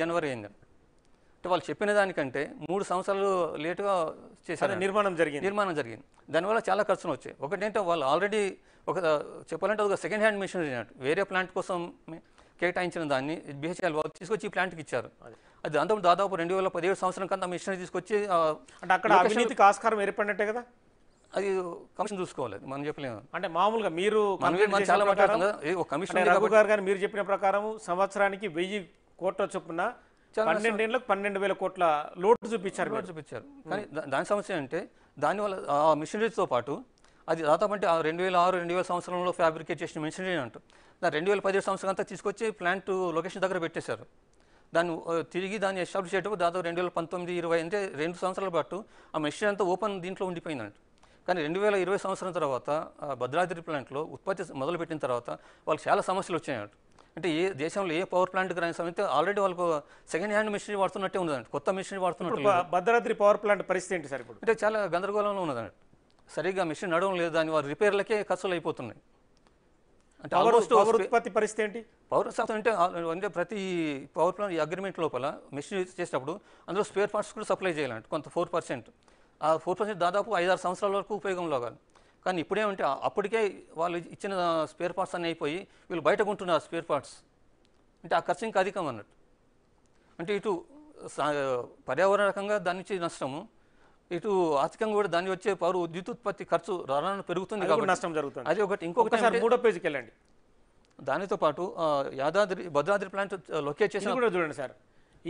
జనవరి అయింది అంటే వాళ్ళు చెప్పిన దానికంటే మూడు సంవత్సరాలు లేటుగా చేశారు నిర్మాణం జరిగింది నిర్మాణం జరిగింది దానివల్ల చాలా ఖర్చులు వచ్చాయి ఒకటేంటో వాళ్ళు ఆల్రెడీ ఒక చెప్పాలంటే ఒక సెకండ్ హ్యాండ్ మిషన్ వేరే ప్లాంట్ కోసం కేటాయించిన దాన్ని బిహెచ్ఎల్ వాళ్ళు తీసుకొచ్చి ప్లాంట్కి ఇచ్చారు అది అంత దాదాపు రెండు వేల పదిహేడు సంవత్సరం కన్నా మిషనరీ తీసుకొచ్చి అంటే అక్కడ అవినీతికి ఆస్కారం ఏర్పడినట్టే కదా అది కమిషన్ చూసుకోవాలి మనం చెప్పలేము అంటే మామూలుగా మీరు చాలా మాట్లాడుతుంది కమిషన్ గారు మీరు చెప్పిన ప్రకారం సంవత్సరానికి వెయ్యి కోట్ల చొప్పున పన్నెండేళ్ళకు పన్నెండు వేల కోట్ల లోటు చూపించారు చూపించారు కానీ దాని సమస్య అంటే దానివల్ల ఆ మిషనరీస్తో పాటు అది దాదాపు అంటే రెండు వేల ఆరు రెండు వేల సంవత్సరంలో ఫ్యాబ్రికేట్ చేసిన మిషనరీ అంటూ దాని రెండు వేల పదిహేడు సంవత్సరం అంతా తీసుకొచ్చి ప్లాంట్ లొకేషన్ దగ్గర పెట్టేశారు దాన్ని తిరిగి దాన్ని ఎస్టాబ్లిష్ చేయడం దాదాపు రెండు వేల పంతొమ్మిది ఇరవై అంటే రెండు సంవత్సరాల పాటు ఆ మెషిన్ అంతా ఓపెన్ దీంట్లో ఉండిపోయిందంట కానీ రెండు వేల ఇరవై సంవత్సరం తర్వాత భద్రాద్రి ప్లాంట్లో ఉత్పత్తి మొదలుపెట్టిన తర్వాత వాళ్ళకి చాలా సమస్యలు వచ్చాయంట అంటే ఏ దేశంలో ఏ పవర్ ప్లాంట్కి రాని సమయం ఆల్రెడీ వాళ్ళకు సెకండ్ హ్యాండ్ మిషనరీ వాడుతున్నట్టే ఉన్నదండి కొత్త మిషనరీ వాడుతున్నట్టు భద్రాద్రి పవర్ ప్లాంట్ పరిస్థితి ఏంటి సార్ ఇప్పుడు అంటే చాలా గందరగోళంలో ఉన్నదండి సరిగ్గా మిషన్ నడవడం లేదు దాని వారి రిపేర్లకే ఖర్చులు అయిపోతున్నాయి అంటే ఆల్మోస్ట్ ఉత్పత్తి పరిస్థితి ఏంటి పవర్ శాతం అంటే అంటే ప్రతి పవర్ ప్లాంట్ అగ్రిమెంట్ లోపల మిషన్ చేసేటప్పుడు అందులో స్పేర్ పార్ట్స్ కూడా సప్లై చేయాలంటే కొంత ఫోర్ పర్సెంట్ ఆ ఫోర్ పర్సెంట్ దాదాపు ఐదారు సంవత్సరాల వరకు ఉపయోగంలో కాదు కానీ ఇప్పుడేమంటే అప్పటికే వాళ్ళు ఇచ్చిన స్పేర్ పార్ట్స్ అన్నీ అయిపోయి వీళ్ళు బయట కొంటున్నారు స్పేర్ పార్ట్స్ అంటే ఆ ఖర్చు ఇంకా అధికం అన్నట్టు అంటే ఇటు పర్యావరణ రకంగా దాని నుంచి నష్టము ఇటు ఆర్థికంగా కూడా దాన్ని వచ్చే పౌరు విద్యుత్పత్తి ఖర్చు రవాణా పెరుగుతుంది నష్టం జరుగుతుంది అది ఒకటి ఇంకొకటి మూడో పేజీకి వెళ్ళండి దానితో పాటు యాదాద్రి భద్రాద్రి ప్లాంట్ లొకేట్ చేసిన కూడా చూడండి సార్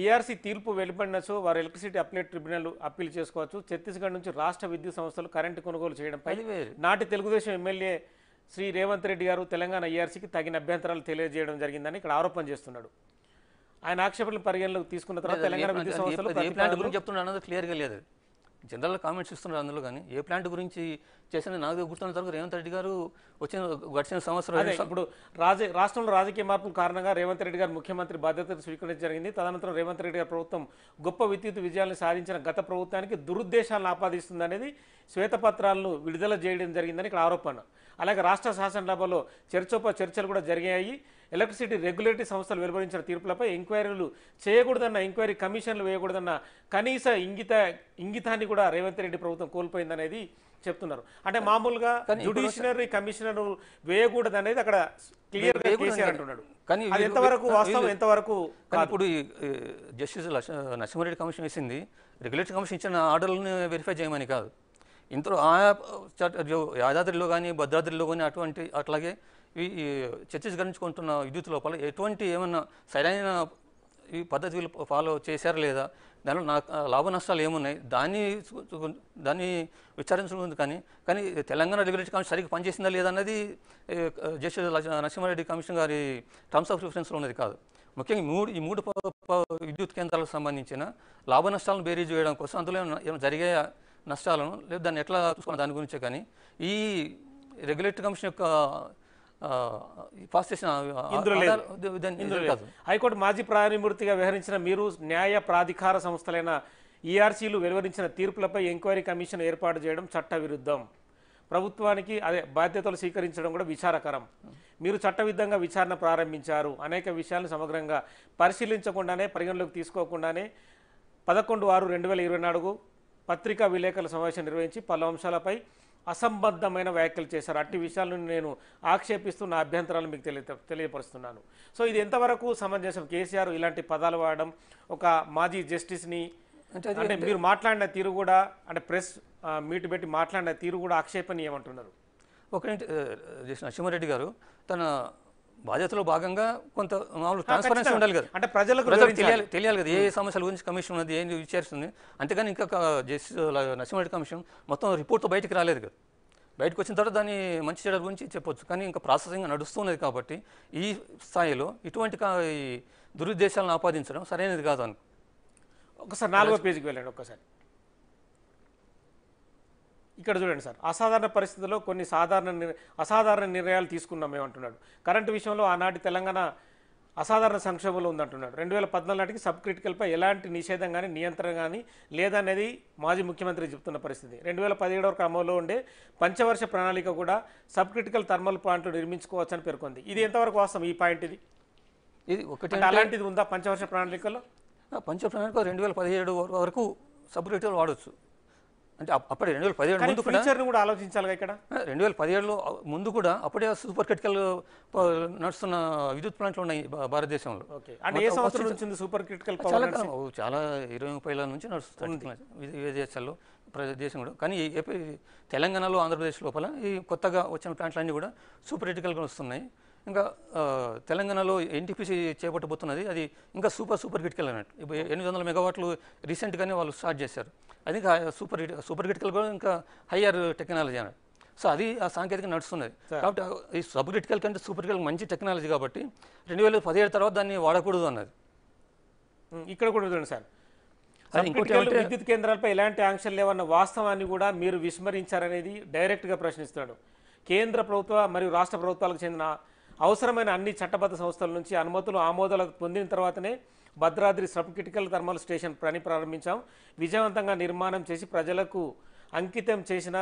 ఈఆర్సీ e తీర్పు వెలువడినచో వారు ఎలక్ట్రిసిటీ అప్లేట్ ట్రిబ్యునల్ అప్పీల్ చేసుకోవచ్చు ఛత్తీస్గఢ్ నుంచి రాష్ట్ర విద్యుత్ సంస్థలు కరెంటు కొనుగోలు చేయడంపై నాటి తెలుగుదేశం ఎమ్మెల్యే శ్రీ రేవంత్ రెడ్డి గారు తెలంగాణ ఈఆర్సీకి e తగిన అభ్యంతరాలు తెలియజేయడం జరిగిందని ఇక్కడ ఆరోపణ చేస్తున్నాడు ఆయన ఆక్షేపణలు పరిగణలోకి తీసుకున్న తర్వాత తెలంగాణ విద్యుత్ సంస్థలు చెప్తున్నాను క్లియర్గా లేదు జనరల్ కామెంట్స్ ఇస్తున్నారు అందులో కానీ ఏ ప్లాంట్ గురించి చేసిన నాకు గుర్తున్న తర్వాత రేవంత్ రెడ్డి గారు వచ్చిన గడిచిన సంవత్సరం ఇప్పుడు రాజ రాష్ట్రంలో రాజకీయ మార్పుల కారణంగా రేవంత్ రెడ్డి గారు ముఖ్యమంత్రి బాధ్యత స్వీకరించడం జరిగింది తదనంతరం రేవంత్ రెడ్డి గారి ప్రభుత్వం గొప్ప విద్యుత్ విజయాలను సాధించిన గత ప్రభుత్వానికి దురుద్దేశాలను ఆపాదిస్తుంది అనేది శ్వేతపత్రాలను విడుదల చేయడం జరిగిందని ఇక్కడ ఆరోపణ అలాగే రాష్ట్ర శాసనసభలో చర్చోప చర్చలు కూడా జరిగాయి ఎలక్ట్రిసిటీ రెగ్యులేటరీ సంస్థలు వెలువరించిన తీర్పులపై ఎంక్వైరీలు చేయకూడదన్న ఎంక్వైరీ కమిషన్లు వేయకూడదన్న కనీస ఇంగిత ఇంగితాన్ని కూడా రేవంత్ రెడ్డి ప్రభుత్వం కోల్పోయిందనేది చెప్తున్నారు అంటే మామూలుగా జుడిషియరీ కమిషనర్ వేయకూడదు అనేది అక్కడ క్లియర్ అంటున్నాడు కానీ ఎంతవరకు వాస్తవం ఎంతవరకు ఇప్పుడు జస్టిస్ నరసింహారెడ్డి కమిషన్ వేసింది రెగ్యులేటరీ కమిషన్ ఇచ్చిన ఆర్డర్లను వెరిఫై చేయమని కాదు ఇంతలో ఆయా యాదాద్రిలో కానీ భద్రాద్రిలో కానీ అటువంటి అట్లాగే చర్చస్ విద్యుత్ లోపల ఎటువంటి ఏమైనా సరైన ఈ పద్ధతులు ఫాలో చేశారు లేదా దానిలో నా లాభ నష్టాలు ఏమున్నాయి దాన్ని దాన్ని విచారించుకుంది కానీ కానీ తెలంగాణ రెగ్యులేటరీ కమిషన్ సరిగ్గా పనిచేసిందా లేదా అన్నది జస్టిస్ నరసింహారెడ్డి కమిషన్ గారి టర్మ్స్ ఆఫ్ రిఫరెన్స్లో ఉన్నది కాదు ముఖ్యంగా మూడు ఈ మూడు విద్యుత్ కేంద్రాలకు సంబంధించిన లాభ నష్టాలను బేరీజ్ చేయడం కోసం అందులో ఏమైనా జరిగే నష్టాలను లేదా దాన్ని ఎట్లా చూసుకున్న దాని గురించే కానీ ఈ రెగ్యులేటరీ కమిషన్ యొక్క పాస్ చేసిన హైకోర్టు మాజీ న్యాయమూర్తిగా వ్యవహరించిన మీరు న్యాయ ప్రాధికార సంస్థలైన ఈఆర్సీలు వెలువరించిన తీర్పులపై ఎంక్వైరీ కమిషన్ ఏర్పాటు చేయడం చట్ట విరుద్ధం ప్రభుత్వానికి అదే బాధ్యతలు స్వీకరించడం కూడా విచారకరం మీరు చట్టవిద్ధంగా విచారణ ప్రారంభించారు అనేక విషయాలను సమగ్రంగా పరిశీలించకుండానే పరిగణలోకి తీసుకోకుండానే పదకొండు ఆరు రెండు వేల ఇరవై నాలుగు పత్రికా విలేకరుల సమావేశం నిర్వహించి పలు అంశాలపై అసంబద్ధమైన వ్యాఖ్యలు చేశారు అట్టి విషయాలను నేను ఆక్షేపిస్తూ నా అభ్యంతరాలు మీకు తెలియ తెలియపరుస్తున్నాను సో ఇది ఎంతవరకు సమంజసం కేసీఆర్ ఇలాంటి పదాలు వాడడం ఒక మాజీ జస్టిస్ని అంటే మీరు మాట్లాడిన తీరు కూడా అంటే ప్రెస్ మీటు పెట్టి మాట్లాడిన తీరు కూడా ఆక్షేపణీయమంటున్నారు ఒక జస్టిస్ నరసింహారెడ్డి గారు తన బాధ్యతలో భాగంగా కొంత మామూలు ట్రాన్స్పరెన్సీ ఉండాలి కదా అంటే ప్రజలకు తెలియాలి తెలియాలి కదా ఏ సమస్యల గురించి కమిషన్ ఉన్నది ఏం విచారిస్తుంది అంతేగాని ఇంకా జస్టిస్ నరసింహారెడ్డి కమిషన్ మొత్తం రిపోర్ట్తో బయటికి రాలేదు కదా బయటకు వచ్చిన తర్వాత దాన్ని మంచి చెడ్డ గురించి చెప్పొచ్చు కానీ ఇంకా ప్రాసెసింగ్ నడుస్తున్నది కాబట్టి ఈ స్థాయిలో ఇటువంటి దురుద్దేశాలను ఆపాదించడం సరైనది కాదు అనుకో ఒకసారి నాలుగో పేజీకి వెళ్ళండి ఒక్కసారి ఇక్కడ చూడండి సార్ అసాధారణ పరిస్థితుల్లో కొన్ని సాధారణ అసాధారణ నిర్ణయాలు తీసుకున్నాం మేము అంటున్నాడు కరెంటు విషయంలో ఆనాటి తెలంగాణ అసాధారణ సంక్షోభంలో ఉందంటున్నాడు రెండు వేల పద్నాలుగు నాటికి సబ్ క్రిటికల్పై ఎలాంటి నిషేధం కానీ నియంత్రణ కానీ లేదనేది మాజీ ముఖ్యమంత్రి చెబుతున్న పరిస్థితి రెండు వేల పదిహేడు వరకు అమలులో ఉండే పంచవర్ష ప్రణాళిక కూడా సబ్ క్రిటికల్ థర్మల్ ప్లాంట్లు నిర్మించుకోవచ్చని పేర్కొంది ఇది ఎంతవరకు వాస్తవం ఈ పాయింట్ ఇది ఇది ఒకటి అలాంటిది ఉందా పంచవర్ష ప్రణాళికలో పంచ ప్రణాళిక రెండు వేల పదిహేడు వరకు సబ్ క్రిటికల్ వాడచ్చు అంటే అప్పటి రెండు వేల పదిహేడు ముందు కూడా ఆలోచించాలి ఇక్కడ రెండు వేల పదిహేడులో ముందు కూడా అప్పుడే సూపర్ క్రిటికల్ నడుస్తున్న విద్యుత్ ప్లాంట్లు ఉన్నాయి భారతదేశంలో అంటే ఏ సంవత్సరం నుంచి సూపర్ క్రిటికల్ చాలా చాలా ఇరవై ముప్పై నుంచి నడుస్తుంది విదేశాల్లో ప్రదేశం కూడా కానీ ఏపీ తెలంగాణలో ఆంధ్రప్రదేశ్ లోపల ఈ కొత్తగా వచ్చిన ప్లాంట్లన్నీ కూడా సూపర్ క్రిటికల్గా వస్తున్నాయి ఇంకా తెలంగాణలో ఎన్టీపీసీ చేపట్టబోతున్నది అది ఇంకా సూపర్ సూపర్ క్రిటికల్ అన్నట్టు ఎనిమిది వందల మెగావాట్లు రీసెంట్గానే వాళ్ళు స్టార్ట్ చేశారు అది ఇంకా సూపర్ సూపర్ క్రిటికల్ కూడా ఇంకా హయ్యర్ టెక్నాలజీ అన్నది సో అది ఆ సాంకేతికత నడుస్తున్నది కాబట్టి ఈ సబ్ క్రిటికల్ కంటే సూపర్ క్రిటికల్ మంచి టెక్నాలజీ కాబట్టి రెండు వేల పదిహేడు తర్వాత దాన్ని వాడకూడదు అన్నది ఇక్కడ కూడా సార్ విద్యుత్ కేంద్రాలపై ఎలాంటి ఆంక్షలు లేవన్న వాస్తవాన్ని కూడా మీరు విస్మరించారనేది డైరెక్ట్గా ప్రశ్నిస్తున్నాడు కేంద్ర ప్రభుత్వ మరియు రాష్ట్ర ప్రభుత్వాలకు చెందిన అవసరమైన అన్ని చట్టబద్ధ సంస్థల నుంచి అనుమతులు ఆమోదాలు పొందిన తర్వాతనే Bhadradri sub critical thermal station పని ప్రారంభించాం విజయవంతంగా నిర్మాణం చేసి ప్రజలకు అంకితం చేసిన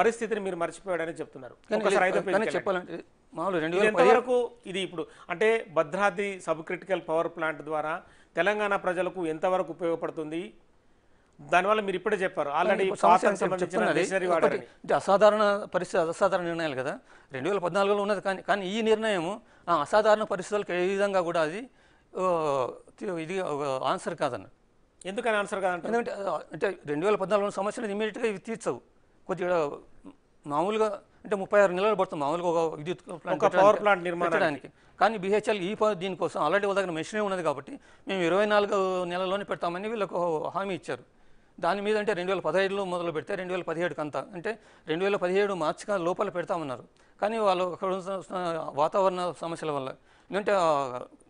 పరిస్థితిని మీరు మర్చిపోయాడని చెప్తున్నారు చెప్పాలంటే రెండు ఎంతవరకు ఇది ఇప్పుడు అంటే Bhadradri sub critical power plant ద్వారా తెలంగాణ ప్రజలకు ఎంతవరకు ఉపయోగపడుతుంది దానివల్ల మీరు ఇప్పుడే చెప్పారు ఆల్రెడీ అసాధారణ పరిస్థితి అసాధారణ నిర్ణయాలు కదా రెండు వేల పద్నాలుగులో ఉన్నది కానీ కానీ ఈ నిర్ణయం అసాధారణ పరిస్థితులకు ఏ విధంగా కూడా అది ఇది ఆన్సర్ కాదన్న ఎందుకని ఆన్సర్ కాదంటే ఎందుకంటే అంటే రెండు వేల పద్నాలుగు సమస్యలు ఇమీడియట్గా ఇవి తీర్చవు కొద్దిగా మామూలుగా అంటే ముప్పై ఆరు నెలలు పడుతుంది మామూలుగా ఒక విద్యుత్ పవర్ ప్లాంట్ నిర్మించడానికి కానీ బీహెచ్ఎల్ ఈ దీనికోసం ఆల్రెడీ వాళ్ళ దగ్గర మెషినే ఉన్నది కాబట్టి మేము ఇరవై నాలుగు నెలల్లోనే పెడతామని వీళ్ళకు హామీ ఇచ్చారు దాని మీద అంటే రెండు వేల పదహైదులో మొదలు పెడితే రెండు వేల పదిహేడు అంతా అంటే రెండు వేల పదిహేడు మార్చి లోపల పెడతామన్నారు కానీ వాళ్ళు అక్కడ వాతావరణ సమస్యల వల్ల ఎందుకంటే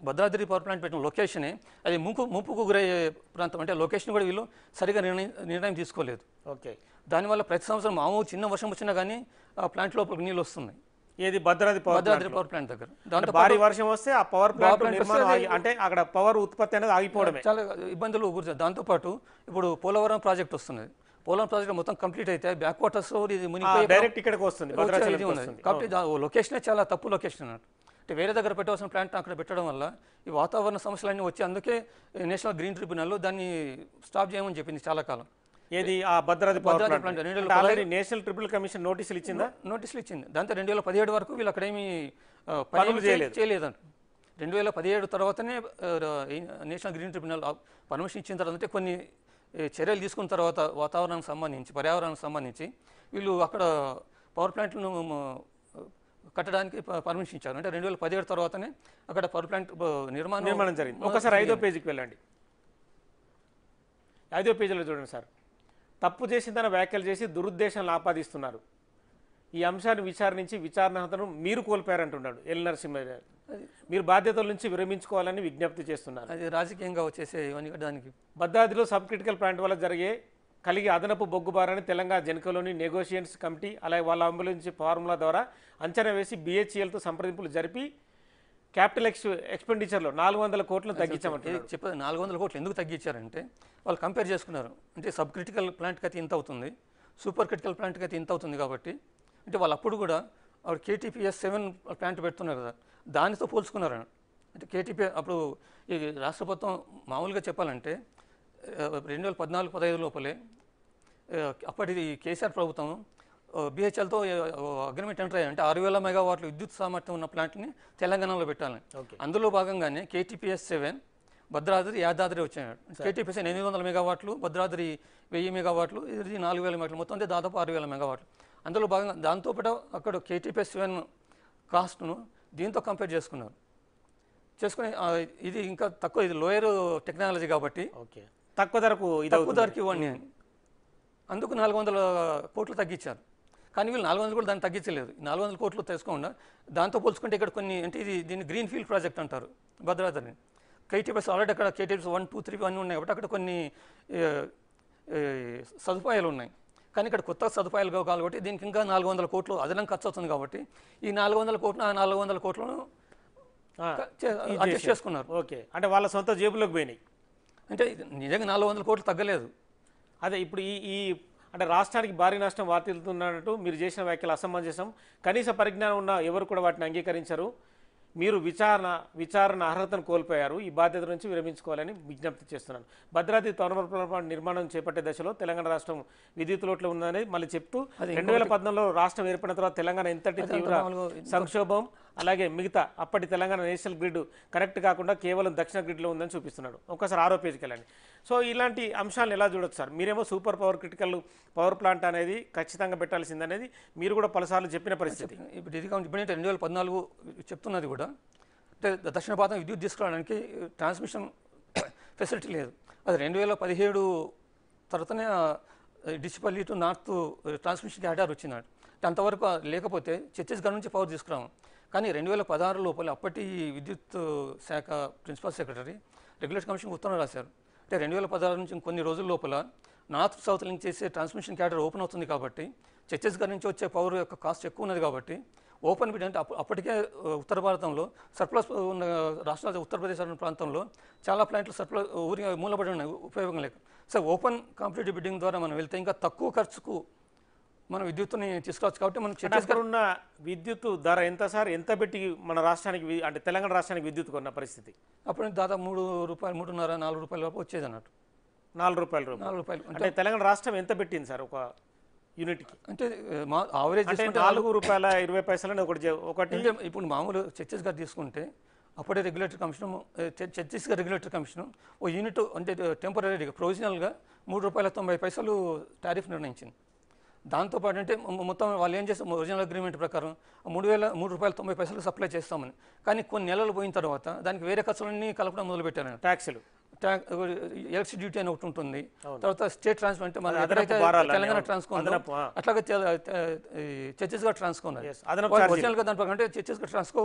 భద్రాద్రి పవర్ ప్లాంట్ పెట్టిన లొకేషనే అది ముంపు ముంపుకు గురయ్యే ప్రాంతం అంటే లొకేషన్ కూడా వీళ్ళు సరిగా నిర్ణయం నిర్ణయం తీసుకోలేదు ఓకే దానివల్ల ప్రతి సంవత్సరం మామూలు చిన్న వర్షం వచ్చినా కానీ ఆ ప్లాంట్ లోపలికి నీళ్ళు వస్తున్నాయి ఏది భద్రాద్రి భద్రాద్రి పవర్ ప్లాంట్ దగ్గర దాంతో భారీ వర్షం వస్తే ఆ పవర్ ప్లాంట్ నిర్మాణం అంటే అక్కడ పవర్ ఉత్పత్తి అనేది ఆగిపోవడం చాలా ఇబ్బందులు గురి దాంతోపాటు ఇప్పుడు పోలవరం ప్రాజెక్ట్ వస్తున్నది పోలవరం ప్రాజెక్ట్ మొత్తం కంప్లీట్ అయితే బ్యాక్ వాటర్స్ ఇది డైరెక్ట్ ఇక్కడికి వస్తుంది కాబట్టి లొకేషన్ చాలా తప్పు లొకేషన్ అన్నట్టు అంటే వేరే దగ్గర పెట్టవలసిన ప్లాంట్ అక్కడ పెట్టడం వల్ల ఈ వాతావరణ సమస్యలన్నీ వచ్చి అందుకే నేషనల్ గ్రీన్ ట్రిబ్యునల్ దాన్ని స్టాప్ చేయమని చెప్పింది చాలా కాలం ఏది ఆ Bhadradri Bhadradri national tribunal commission నోటీసులు ఇచ్చిందా నోటీసులు ఇచ్చింది దాంతో రెండు వేల పదిహేడు వరకు వీళ్ళు అక్కడేమి పనులు చేయలేదు చేయలేదంట రెండు వేల పదిహేడు తర్వాతనే నేషనల్ గ్రీన్ ట్రిబ్యునల్ పర్మిషన్ ఇచ్చిన తర్వాత అంటే కొన్ని చర్యలు తీసుకున్న తర్వాత వాతావరణానికి సంబంధించి పర్యావరణానికి సంబంధించి వీళ్ళు అక్కడ పవర్ ప్లాంట్లను కట్టడానికి పర్మిషన్ ఇచ్చారు అంటే రెండు వేల పదిహేడు తర్వాతనే అక్కడ పవర్ ప్లాంట్ నిర్మాణం నిర్మాణం జరిగింది ఒకసారి ఐదో పేజీకి వెళ్ళండి ఐదో పేజీలో చూడండి సార్ తప్పు చేసిందని వ్యాఖ్యలు చేసి దురుద్దేశాన్ని ఆపాదిస్తున్నారు ఈ అంశాన్ని విచారించి విచారణను మీరు కోల్పోయారంటున్నాడు ఎల్ నరసింహ మీరు బాధ్యతల నుంచి విరమించుకోవాలని విజ్ఞప్తి చేస్తున్నారు అది రాజకీయంగా వచ్చేసే దానికి భద్రాద్రిలో సబ్ క్రిటికల్ ప్లాంట్ వల్ల జరిగే కలిగి అదనపు బొగ్గుబారని తెలంగాణ జనకలోని నెగోషియన్స్ కమిటీ అలాగే వాళ్ళ అంబులెన్స్ ఫార్ములా ద్వారా అంచనా వేసి బీహెచ్ఈఎల్తో e సంప్రదింపులు జరిపి క్యాపిటల్ ఎక్స్ ఎక్స్పెండిచర్లో నాలుగు వందల కోట్లు తగ్గించామంటే చెప్పదు నాలుగు వందల కోట్లు ఎందుకు తగ్గించారంటే వాళ్ళు కంపేర్ చేసుకున్నారు అంటే సబ్ క్రిటికల్ ప్లాంట్కి అయితే ఇంత అవుతుంది సూపర్ క్రిటికల్ ప్లాంట్కి అయితే ఇంత అవుతుంది కాబట్టి అంటే వాళ్ళు అప్పుడు కూడా ఆవిడ కేటీపీఎస్ సెవెన్ ప్లాంట్ పెడుతున్నారు కదా దానితో పోల్చుకున్నారు అంటే కేటీపీ అప్పుడు ఈ రాష్ట్ర ప్రభుత్వం మామూలుగా చెప్పాలంటే రెండు వేల పద్నాలుగు పదహైదు లోపలే అప్పటి కేసీఆర్ ప్రభుత్వం బీహెచ్ఎల్తో అగ్రిమెంట్ ఎంటర్ అంటే ఆరు వేల మెగావాట్లు విద్యుత్ సామర్థ్యం ఉన్న ప్లాంట్ని తెలంగాణలో పెట్టాలని అందులో భాగంగానే కేటీపీఎస్ సెవెన్ భద్రాద్రి యాదాద్రి వచ్చాయి కేటీపీఎస్ ఎనిమిది వందల మెగావాట్లు భద్రాద్రి వెయ్యి మెగావాట్లు ఇది నాలుగు వేల మెగావాట్లు మొత్తం అంటే దాదాపు ఆరు వేల మెగావాట్లు అందులో భాగంగా దాంతోపాటు అక్కడ కేటీపీఎస్ సెవెన్ కాస్ట్ను దీంతో కంపేర్ చేసుకున్నారు చేసుకుని ఇది ఇంకా తక్కువ ఇది లోయర్ టెక్నాలజీ కాబట్టి ఓకే తక్కువ ధరకు తక్కువ ధరకు ఇవ్వండి అందుకు నాలుగు వందల కోట్లు తగ్గించారు కానీ వీళ్ళు నాలుగు వందలు కూడా దాన్ని తగ్గించలేదు నాలుగు వందల కోట్లు తెచ్చుకోకుండా దాంతో పోల్చుకుంటే ఇక్కడ కొన్ని అంటే ఇది దీన్ని గ్రీన్ ఫీల్డ్ ప్రాజెక్ట్ అంటారు భద్రాద్రిని కేటీఎస్ ఆల్రెడీ అక్కడ కేటీఎస్ వన్ టూ త్రీ అన్నీ ఉన్నాయి కాబట్టి అక్కడ కొన్ని సదుపాయాలు ఉన్నాయి కానీ ఇక్కడ కొత్త సదుపాయాలు కాబట్టి దీనికి ఇంకా నాలుగు వందల కోట్లు అదనంగా ఖర్చు అవుతుంది కాబట్టి ఈ నాలుగు వందల కోట్లు ఆ నాలుగు వందల కోట్లను అడ్జస్ట్ చేసుకున్నారు ఓకే అంటే వాళ్ళ సొంత జేబులోకి పోయినాయి అంటే నిజంగా నాలుగు వందల కోట్లు తగ్గలేదు అదే ఇప్పుడు ఈ ఈ అంటే రాష్ట్రానికి భారీ నష్టం వార్తిల్తున్నట్టు మీరు చేసిన వ్యాఖ్యలు అసమంజసం కనీస పరిజ్ఞానం ఉన్న ఎవరు కూడా వాటిని అంగీకరించరు మీరు విచారణ విచారణ అర్హతను కోల్పోయారు ఈ బాధ్యత నుంచి విరమించుకోవాలని విజ్ఞప్తి చేస్తున్నాను భద్రాద్రి తొనవర నిర్మాణం చేపట్టే దశలో తెలంగాణ రాష్ట్రం విద్యుత్తులోట్లో ఉందని మళ్ళీ చెప్తూ రెండు వేల పద్నాలుగులో రాష్ట్రం ఏర్పడిన తర్వాత తెలంగాణ ఇంతటి తీవ్ర సంక్షోభం అలాగే మిగతా అప్పటి తెలంగాణ నేషనల్ గ్రిడ్ కరెక్ట్ కాకుండా కేవలం దక్షిణ గ్రిడ్లో ఉందని చూపిస్తున్నాడు ఒకసారి ఆరోపించుకెళ్ళండి సో ఇలాంటి అంశాలను ఎలా చూడొచ్చు సార్ మీరేమో super power critical power plant అనేది ఖచ్చితంగా పెట్టాల్సింది అనేది మీరు కూడా పలుసార్లు చెప్పిన పరిస్థితి ఇప్పుడు ఇది కాకుండా ఇప్పుడు రెండు వేల పద్నాలుగు చెప్తున్నది కూడా అంటే దక్షిణ భారతం విద్యుత్ తీసుకురావడానికి ట్రాన్స్మిషన్ ఫెసిలిటీ లేదు అది రెండు వేల పదిహేడు తర్వాతనే డిసిపల్లి టు నార్త్ ట్రాన్స్మిషన్ క్యాడార్ వచ్చినాడు అంతవరకు లేకపోతే ఛత్తీస్గఢ్ నుంచి పవర్ తీసుకురాము కానీ రెండు వేల పదహారు లోపల అప్పటి విద్యుత్ శాఖ ప్రిన్సిపల్ సెక్రటరీ రెగ్యులేటర్ కమిషన్ ఉత్తరం రాశారు అంటే రెండు వేల పదహారు నుంచి కొన్ని రోజుల లోపల నార్త్ సౌత్ లింక్ చేసే ట్రాన్స్మిషన్ క్యాడర్ ఓపెన్ అవుతుంది కాబట్టి ఛత్తీస్గఢ్ నుంచి వచ్చే పవర్ యొక్క కాస్ట్ ఎక్కువ ఉన్నది కాబట్టి ఓపెన్ బిడ్ అంటే అప్పటికే ఉత్తర భారతంలో సర్ప్లస్ ఉన్న రాష్ట్రాలు ఉత్తరప్రదేశ్ ప్రాంతంలో చాలా ప్లాంట్లు సర్ప్లస్ ఊరి మూలబడి ఉన్నాయి ఉపయోగం లేక సో ఓపెన్ కాంపిటేటివ్ బిడ్డింగ్ ద్వారా మనం వెళ్తే ఇంకా తక్కువ ఖర్చుకు మనం విద్యుత్ని తీసుకోవచ్చు కాబట్టి మనం ఉన్న విద్యుత్ ధర ఎంత సార్ ఎంత పెట్టి మన రాష్ట్రానికి అంటే తెలంగాణ రాష్ట్రానికి విద్యుత్ కొన్న పరిస్థితి అప్పుడు దాదాపు మూడు రూపాయలు మూడున్నర నాలుగు రూపాయల వరకు వచ్చేది అన్నట్టు నాలుగు రూపాయలు నాలుగు రూపాయలు అంటే తెలంగాణ రాష్ట్రం ఎంత పెట్టింది సార్ ఒక యూనిట్కి అంటే మా ఆవరేజ్ నాలుగు రూపాయల ఇరవై పైసలు ఒకటి ఒకటి ఇప్పుడు మామూలు ఛత్తీస్గఢ్ తీసుకుంటే అప్పుడే regulatory commission Chhattisgarh regulatory commission ఓ యూనిట్ అంటే టెంపరీగా ప్రొవిజనల్గా మూడు రూపాయల తొంభై పైసలు టారిఫ్ నిర్ణయించింది దాంతోపాటు అంటే మొత్తం వాళ్ళు ఏం చేస్తారు ఒరిజినల్ అగ్రిమెంట్ ప్రకారం మూడు వేల మూడు రూపాయల తొంభై పైసలు సప్లై చేస్తామని కానీ కొన్ని నెలలు పోయిన తర్వాత దానికి వేరే ఖర్చులన్నీ కలపడం మొదలుపెట్టారు ట్యాక్సులు ఎలక్ట్రిసిటీ డ్యూటీ అని ఒకటి ఉంటుంది తర్వాత స్టేట్ ట్రాన్స్ఫర్ అంటే మన తెలంగాణ ట్రాన్స్కోన్ అట్లాగే ట్రాన్స్ఫర్ ట్రాన్స్కోన్ ఒరిజినల్గా దాని ప్రకారం అంటే ఛత్తీస్గఢ్ ట్రాన్స్కో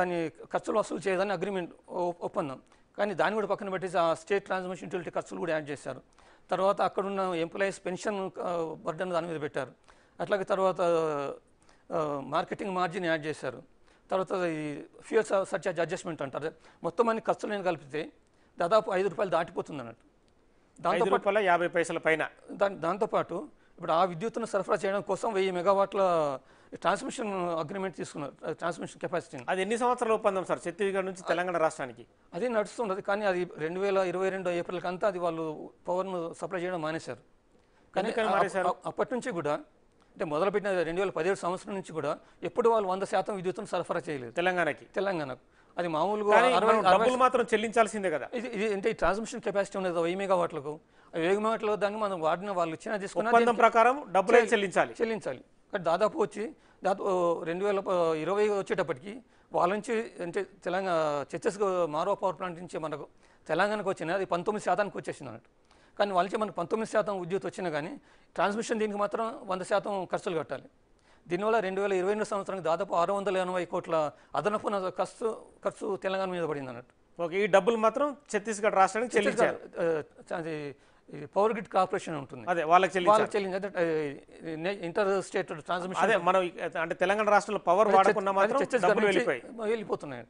దాని ఖర్చులు వసూలు చేయదని అగ్రిమెంట్ ఒప్పందం కానీ దాన్ని కూడా పక్కన పెట్టేసి ఆ స్టేట్ ట్రాన్స్మిషన్ యూటిలిటీ ఖర్చులు కూడా యాడ్ చేశారు తర్వాత అక్కడున్న ఎంప్లాయీస్ పెన్షన్ బర్డన్ దాని మీద పెట్టారు అట్లాగే తర్వాత మార్కెటింగ్ మార్జిన్ యాడ్ చేశారు తర్వాత ఈ ఫ్యూల్ సర్చార్జ్ అడ్జస్ట్మెంట్ అంటారు మొత్తం అన్ని ఖర్చులను కలిపితే దాదాపు ఐదు రూపాయలు దాటిపోతుంది అన్నట్టు దాంతోపాటు యాభై పైసల పైన దాని దాంతోపాటు ఇప్పుడు ఆ విద్యుత్తును సరఫరా చేయడం కోసం వెయ్యి మెగావాట్ల ట్రాన్స్మిషన్ అగ్రిమెంట్ తీసుకున్నారు ట్రాన్స్మిషన్ కెపాసిటీ అది ఎన్ని సంవత్సరాల ఒప్పందం సార్ ఛత్తీస్గఢ్ నుంచి తెలంగాణ రాష్ట్రానికి అది నడుస్తున్నది కానీ అది రెండు వేల ఇరవై రెండు ఏప్రిల్కి అంతా అది వాళ్ళు పవర్ను సప్లై చేయడం మానేశారు కానీ అప్పటి నుంచి కూడా అంటే మొదలుపెట్టిన రెండు వేల పదిహేడు సంవత్సరం నుంచి కూడా ఎప్పుడు వాళ్ళు వంద శాతం విద్యుత్తును సరఫరా చేయలేదు తెలంగాణకి తెలంగాణకు అది మామూలుగా డబ్బులు మాత్రం చెల్లించాల్సిందే కదా ఇది ఇది అంటే ట్రాన్స్మిషన్ కెపాసిటీ ఉన్నది వెయ్యి మెగావాట్లకు వెయ్యి మెగావాట్ల దాన్ని మనం వాడిన వాళ్ళు ఇచ్చిన తీసుకున్న ప్రకారం డబ్బులు చెల్లించాలి చెల్లించాలి కానీ దాదాపు వచ్చి దాదాపు రెండు వేల ఇరవై వచ్చేటప్పటికి వాళ్ళ నుంచి అంటే తెలంగాణ చర్చస్ మారో పవర్ ప్లాంట్ నుంచి మనకు తెలంగాణకు వచ్చిన అది పంతొమ్మిది శాతానికి వచ్చేసింది అన్నట్టు కానీ వాళ్ళ నుంచి మనకు పంతొమ్మిది శాతం విద్యుత్ వచ్చినా కానీ ట్రాన్స్మిషన్ దీనికి మాత్రం వంద శాతం ఖర్చులు కట్టాలి దీనివల్ల రెండు వేల ఇరవై రెండు సంవత్సరానికి దాదాపు ఆరు వందల ఎనభై కోట్ల అదనపు ఖర్చు ఖర్చు తెలంగాణ మీద పడింది అన్నట్టు ఓకే ఈ డబ్బులు మాత్రం ఛత్తీస్గఢ్ రాష్ట్రానికి చెల్లించారు పవర్ గ్రిడ్ కార్పొరేషన్ ఉంటుంది అదే వాళ్ళకి వాళ్ళకి చెల్లించి అంటే ఇంటర్ స్టేట్ ట్రాన్స్మిషన్ అదే మనం అంటే తెలంగాణ రాష్ట్రంలో పవర్ వాడకుండా మాత్రం వెళ్ళిపోతున్నాయి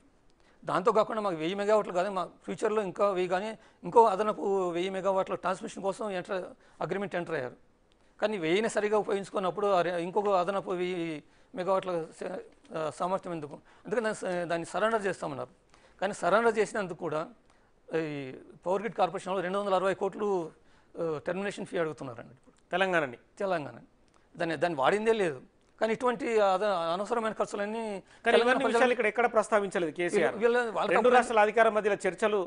దాంతో కాకుండా మాకు వెయ్యి మెగావాట్లు కానీ మా ఫ్యూచర్లో ఇంకా వెయ్యి కానీ ఇంకో అదనపు వెయ్యి మెగావాట్ల ట్రాన్స్మిషన్ కోసం ఎంటర్ అగ్రిమెంట్ ఎంటర్ అయ్యారు కానీ వెయ్యిని సరిగా ఉపయోగించుకున్నప్పుడు ఇంకొక అదనపు వెయ్యి మెగావాట్ల సామర్థ్యం ఎందుకు అందుకని దాన్ని సరెండర్ చేస్తామన్నారు కానీ సరెండర్ చేసినందుకు కూడా ఈ పవర్ గ్రిడ్ కార్పొరేషన్లో రెండు వందల అరవై కోట్లు టెర్మినేషన్ ఫీ అడుగుతున్నారండి ఇప్పుడు తెలంగాణని తెలంగాణని దాన్ని దాన్ని వాడిందే లేదు కానీ ఇటువంటి అనవసరమైన ఖర్చులన్నీ ఇక్కడ ఎక్కడ ప్రస్తావించలేదు కేసీఆర్ రెండు రాష్ట్రాల అధికార మధ్యలో చర్చలు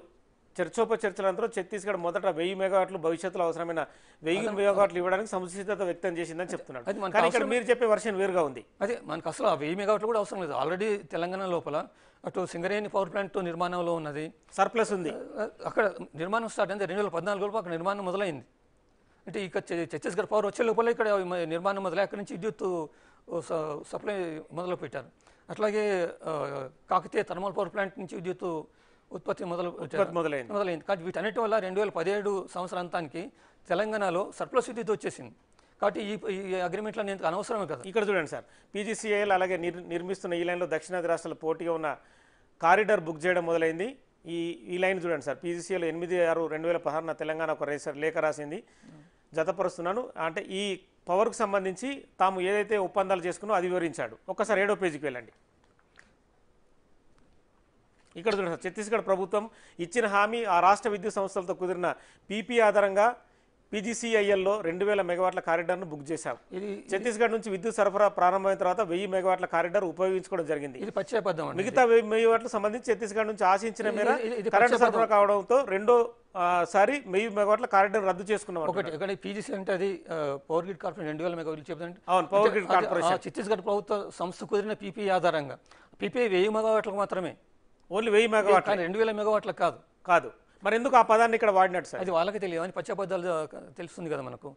చర్చోప చర్చల అనంతరం ఛత్తీస్గఢ్ మొదట వెయ్యి మెగావాట్లు భవిష్యత్తులో అవసరమైన వెయ్యి మెగావాట్లు ఇవ్వడానికి సంసిద్ధత వ్యక్తం చేసిందని చెప్తున్నాడు అది ఇక్కడ మీరు చెప్పే వర్షన్ వేరుగా ఉంది అదే మనకు అసలు ఆ వెయ్యి మెగావాట్లు కూడా అవసరం లేదు ఆల్రెడీ తెలంగాణ లోపల అటు సింగరేణి పవర్ ప్లాంట్ నిర్మాణంలో ఉన్నది సర్ప్లస్ ఉంది అక్కడ నిర్మాణం స్టార్ట్ అయింది రెండు వేల పద్నాలుగు లోపు అక్కడ నిర్మాణం మొదలైంది అంటే ఇక ఛత్తీస్గఢ్ పవర్ వచ్చే లోపల ఇక్కడ నిర్మాణం మొదలై అక్కడి నుంచి విద్యుత్ సప్లై మొదలు పెట్టారు అట్లాగే కాకతీయ థర్మల్ పవర్ ప్లాంట్ నుంచి విద్యుత్ ఉత్పత్తి మొదలు మొదలైంది మొదలైంది కానీ వీటన్నిటి వల్ల రెండు వేల పదిహేడు సంవత్సరాంతానికి తెలంగాణలో సర్ప్లస్ విద్యుత్ వచ్చేసింది కాబట్టి ఈ ఈ అగ్రిమెంట్లు అనేది అనవసరమే కదా ఇక్కడ చూడండి సార్ పీజీసీఐఎల్ అలాగే నిర్ నిర్మిస్తున్న ఈ లైన్లో దక్షిణాది రాష్ట్రాలు పోటీగా ఉన్న కారిడార్ బుక్ చేయడం మొదలైంది ఈ ఈ లైన్ చూడండి సార్ పీజీసీఎల్ ఎనిమిది ఆరు రెండు వేల పదహారున తెలంగాణ ఒక రేసర్ లేఖ రాసింది జతపరుస్తున్నాను అంటే ఈ పవర్కు సంబంధించి తాము ఏదైతే ఒప్పందాలు చేసుకున్నో అది వివరించాడు ఒక్కసారి ఏడో పేజీకి వెళ్ళండి ఇక్కడ చూడండి సార్ ఛత్తీస్గఢ్ ప్రభుత్వం ఇచ్చిన హామీ ఆ రాష్ట్ర విద్యుత్ సంస్థలతో కుదిరిన పీపీ ఆధారంగా పీజీసీఐఎల్లో రెండు వేల మెగావాట్ల కారిడార్ను బుక్ చేశాం ఇది ఛత్తీస్గఢ్ నుంచి విద్యుత్ సరఫరా ప్రారంభమైన తర్వాత వెయ్యి మెగావాట్ల కారిడార్ ఉపయోగించుకోవడం జరిగింది ఇది పశ్చాపదం మిగతా వెయ్యి మెగావాట్ల సంబంధించి ఛత్తీస్గఢ్ నుంచి ఆశించిన మేర కరెంటు సరఫరా కావడంతో రెండో సారి వెయ్యి మెగావాట్ల కారిడార్ రద్దు చేసుకున్నాం ఒకటి ఇక్కడ పీజీసీ అంటే అది పవర్ గ్రిడ్ కార్పొరేషన్ రెండు వేల మెగావాట్లు చెప్తుందంటే అవును పవర్ గ్రిడ్ కార్పొరేషన్ ఛత్తీస్గఢ్ ప్రభుత్వ సంస్థ కుదిరిన పీపీ ఆధారంగా పీపీఐ వెయ్యి మెగావాట్లకు మాత్రమే ఓన్లీ వెయ్యి మెగావాట్ల రెండు వేల మెగావాట్లకు కాదు కాదు మరి ఎందుకు ఆ పదాన్ని ఇక్కడ వాడినట్టు సార్ అది వాళ్ళకి తెలియదు అని పచ్చబద్దాలు తెలుస్తుంది కదా మనకు